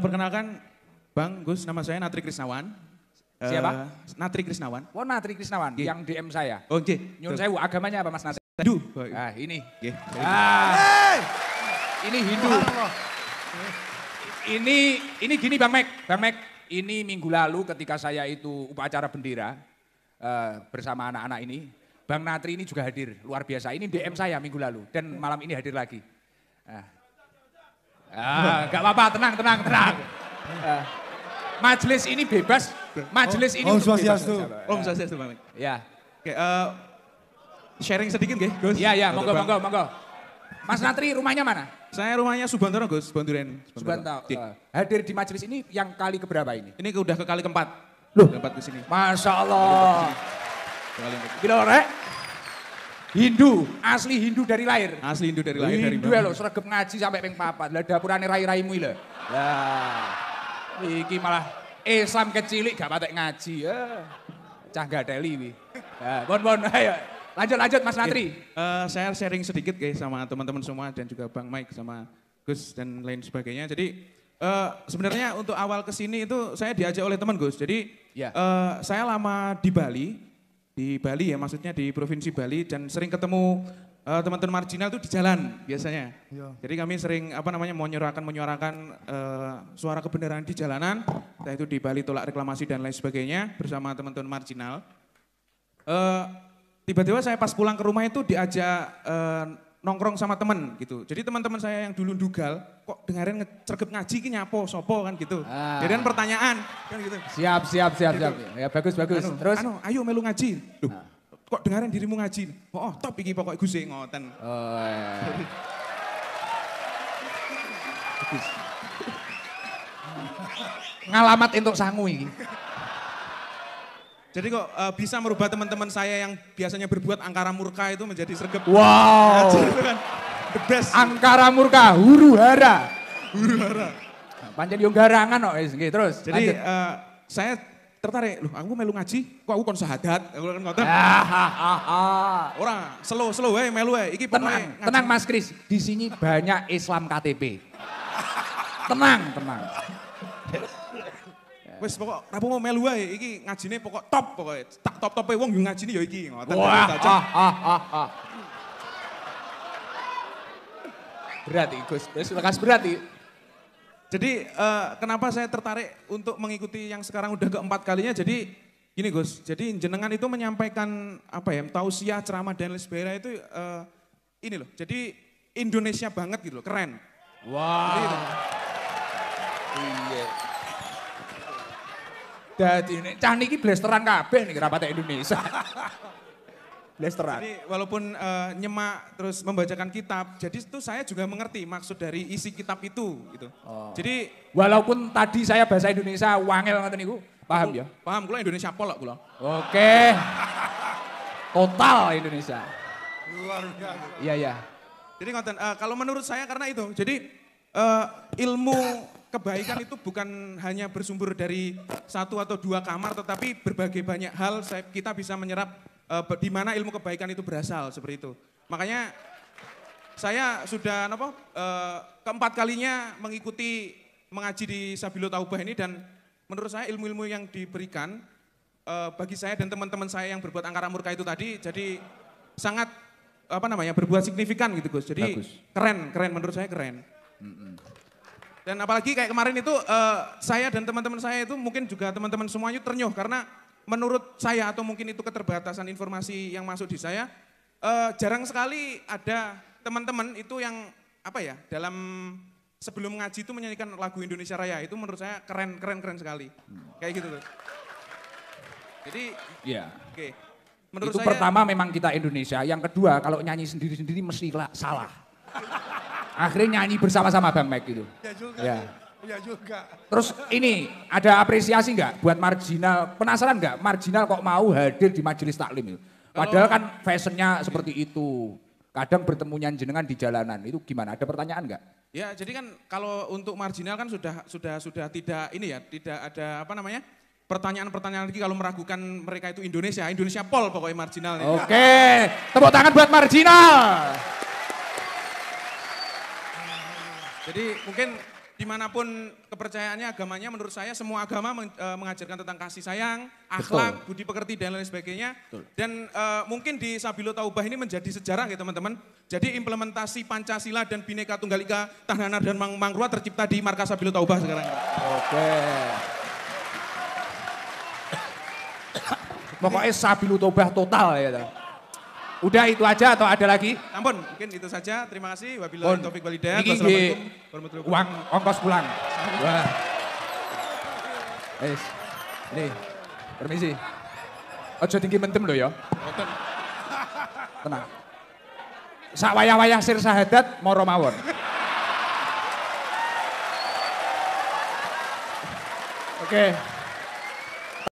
Perkenalkan, Bang Gus, nama saya Natri Krisnawan. Siapa? Uh, Natri Krisnawan. Oh, Natri Krisnawan, yeah. yang DM saya. Oh, nggih. Okay. Nyun saya, agamanya apa Mas Natri? Hindu. Ah, ini. Ah. Hey! Ini Hindu. Oh, ini ini gini Bang Mek, Bang Mek. Ini minggu lalu ketika saya itu upacara bendera uh, bersama anak-anak ini, Bang Natri ini juga hadir, luar biasa. Ini DM saya minggu lalu dan malam ini hadir lagi. Ah. Ah, gak apa-apa, tenang, tenang, tenang. Ah. Majelis ini bebas, majelis ini Om oh, Swastiastu. Om oh, Swastiastu, Bang. Ya. Oke, uh, sharing sedikit Gus? ya iya, monggo, monggo, monggo. Mas Natri rumahnya mana? Saya rumahnya Subantono Gus, Banduren. Subantono. Uh, eh. hadir di majelis ini yang kali keberapa ini? Ini udah ke kali keempat. Loh. Keempat ke sini. Masya Allah. Kali Bila rek, Hindu, asli Hindu dari lahir. Asli Hindu dari lahir Hindu dari Hindu loh, ngaji sampai ping papat. Lah dapurane rai-raimu lho. Lah. Iki malah Islam kecilik gak patek ngaji. Ya. Cah gadeli wi. Ya, bon bon ayo. Lanjut lanjut Mas Natri. Ya, Uh, eh, saya sharing sedikit guys sama teman-teman semua dan juga Bang Mike sama Gus dan lain sebagainya. Jadi uh, sebenarnya untuk awal kesini itu saya diajak oleh teman Gus. Jadi ya. uh, saya lama di Bali di Bali ya maksudnya di provinsi Bali dan sering ketemu eh, teman-teman uh, marginal itu di jalan biasanya. Ya. Jadi kami sering apa namanya menyuarakan menyuarakan uh, suara kebenaran di jalanan, entah itu di Bali tolak reklamasi dan lain sebagainya bersama teman-teman marginal. Eh, tiba-tiba uh, saya pas pulang ke rumah itu diajak uh, nongkrong sama temen gitu. Jadi teman-teman saya yang dulu dugal, kok dengerin ngecergep ngaji ki nyapo sopo kan gitu. Ah. Jadi kan pertanyaan kan gitu. Siap, siap, siap, gitu. siap. Ya bagus, bagus. Anu, Terus anu, ayo melu ngaji. Duh, ah. kok dengerin dirimu ngaji. Oh, oh top iki gue sih ngoten. Oh, iya. iya, iya. Ngalamat untuk sangu iki. Jadi kok uh, bisa merubah teman-teman saya yang biasanya berbuat angkara murka itu menjadi sergap. Wow. Kan, the best. Angkara murka, huru hara. Huru hara. Nah, Panjang yo garangan kok wis terus. Jadi uh, saya tertarik, loh aku melu ngaji, kok aku kon sahadat, aku kan ngoten. Ah, Orang, slow slow eh, melu eh. Iki tenang, tenang Mas Kris, di sini banyak Islam KTP. tenang, tenang wes pokok rapo mau melu aja, iki ngajine pokok top pokok Tak top-tope wong ngaji ngajine yo iki ngoten. Wah. Ah, ah, ah, ah. Gus. berarti lekas berarti. Jadi uh, kenapa saya tertarik untuk mengikuti yang sekarang udah keempat kalinya? Jadi gini Gus, jadi jenengan itu menyampaikan apa ya, tausiah, ceramah dan lain sebagainya itu uh, ini loh. Jadi Indonesia banget gitu loh, keren. Wah. Wow. Iya. Jadi nek cah niki blasteran kabeh niki rapat Indonesia. blasteran. Jadi walaupun uh, nyemak terus membacakan kitab, jadi itu saya juga mengerti maksud dari isi kitab itu gitu. Oh. Jadi walaupun tadi saya bahasa Indonesia wangel ngoten niku, paham ya? Paham kula Indonesia polok kula. Oke. Total Indonesia. Luar biasa. Iya, iya. Jadi ngoten uh, kalau menurut saya karena itu. Jadi uh, ilmu kebaikan itu bukan hanya bersumber dari satu atau dua kamar, tetapi berbagai banyak hal kita bisa menyerap uh, di mana ilmu kebaikan itu berasal seperti itu. Makanya saya sudah apa uh, eh, keempat kalinya mengikuti mengaji di Sabilo Taubah ini dan menurut saya ilmu-ilmu yang diberikan uh, bagi saya dan teman-teman saya yang berbuat angkara murka itu tadi, jadi sangat apa namanya berbuat signifikan gitu Gus. Jadi Bagus. keren, keren menurut saya keren. Mm -mm. Dan apalagi kayak kemarin itu uh, saya dan teman-teman saya itu mungkin juga teman-teman semuanya ternyuh karena menurut saya atau mungkin itu keterbatasan informasi yang masuk di saya uh, jarang sekali ada teman-teman itu yang apa ya dalam sebelum ngaji itu menyanyikan lagu Indonesia Raya itu menurut saya keren keren keren sekali kayak gitu tuh. Jadi ya. Oke. Okay. Menurut itu saya, pertama memang kita Indonesia. Yang kedua kalau nyanyi sendiri-sendiri mesti salah. Akhirnya nyanyi bersama-sama Bang Mike gitu. Ya juga. Ya. Iya juga. Terus ini ada apresiasi nggak buat marginal? Penasaran nggak marginal kok mau hadir di majelis taklim itu? Padahal oh. kan fashionnya seperti itu. Kadang bertemunya jenengan di jalanan itu gimana? Ada pertanyaan nggak? Ya jadi kan kalau untuk marginal kan sudah sudah sudah tidak ini ya tidak ada apa namanya pertanyaan-pertanyaan lagi kalau meragukan mereka itu Indonesia Indonesia pol pokoknya marginal. Oke, tepuk tangan buat marginal. Jadi mungkin dimanapun kepercayaannya agamanya menurut saya semua agama e, mengajarkan tentang kasih sayang, akhlak, Betul. budi pekerti dan lain sebagainya. Betul. Dan uh, mungkin di Sabilo Taubah ini menjadi sejarah ya teman-teman. Jadi implementasi Pancasila dan Bhinneka Tunggal Ika, Tahanan dan Mang Mangrua tercipta di markas Sabilo Taubah sekarang. Oke. Pokoknya Sabilo Taubah total ya. Udah itu aja atau ada lagi? Ampun, mungkin itu saja. Terima kasih. Wabillahi taufik walhidayah. Wassalamualaikum warahmatullahi Uang ongkos pulang. Wah. Yes. Ini, permisi. Ojo tinggi mentem lo ya. Tenang. Sak wayah-wayah sir sahadat moro mawon. Oke. Okay.